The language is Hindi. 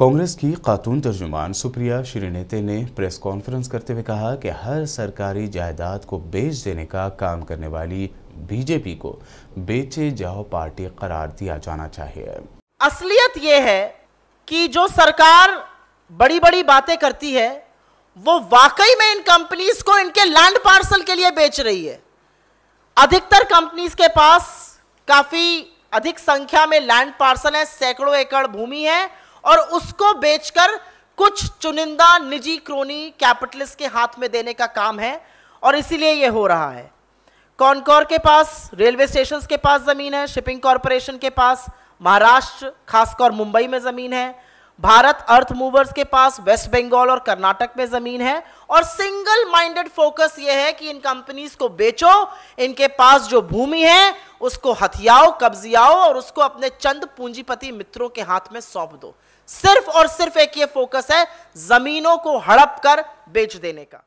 कांग्रेस की खातून तर्जुमान सुप्रिया श्रीनेते ने प्रेस कॉन्फ्रेंस करते हुए कहा कि हर सरकारी जायदाद को बेच देने का काम करने वाली बीजेपी को बेचे जाओ पार्टी करार दिया जाना चाहिए असलियत यह है कि जो सरकार बड़ी बड़ी बातें करती है वो वाकई में इन कंपनीज को इनके लैंड पार्सल के लिए बेच रही है अधिकतर कंपनीज के पास काफी अधिक संख्या में लैंड पार्सल है सैकड़ों एकड़ भूमि है और उसको बेचकर कुछ चुनिंदा निजी क्रोनी कैपिटलिस्ट के हाथ में देने का काम है और इसीलिए यह हो रहा है कॉनकॉर के पास रेलवे स्टेशन के पास ज़मीन है शिपिंग कॉरपोरेशन के पास महाराष्ट्र खासकर मुंबई में ज़मीन है भारत अर्थ मूवर्स के पास वेस्ट बंगाल और कर्नाटक में ज़मीन है और सिंगल माइंडेड फोकस ये है कि इन कंपनीज को बेचो इनके पास जो भूमि है उसको हथियाओ कब्जियाओ और उसको अपने चंद पूंजीपति मित्रों के हाथ में सौंप दो सिर्फ और सिर्फ एक ये फोकस है जमीनों को हड़प कर बेच देने का